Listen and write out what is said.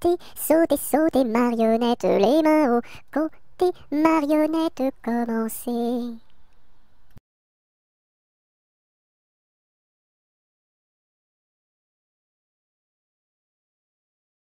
Sauter, sauter, sauter, marionnette, les mains au côté, marionnette, commencer.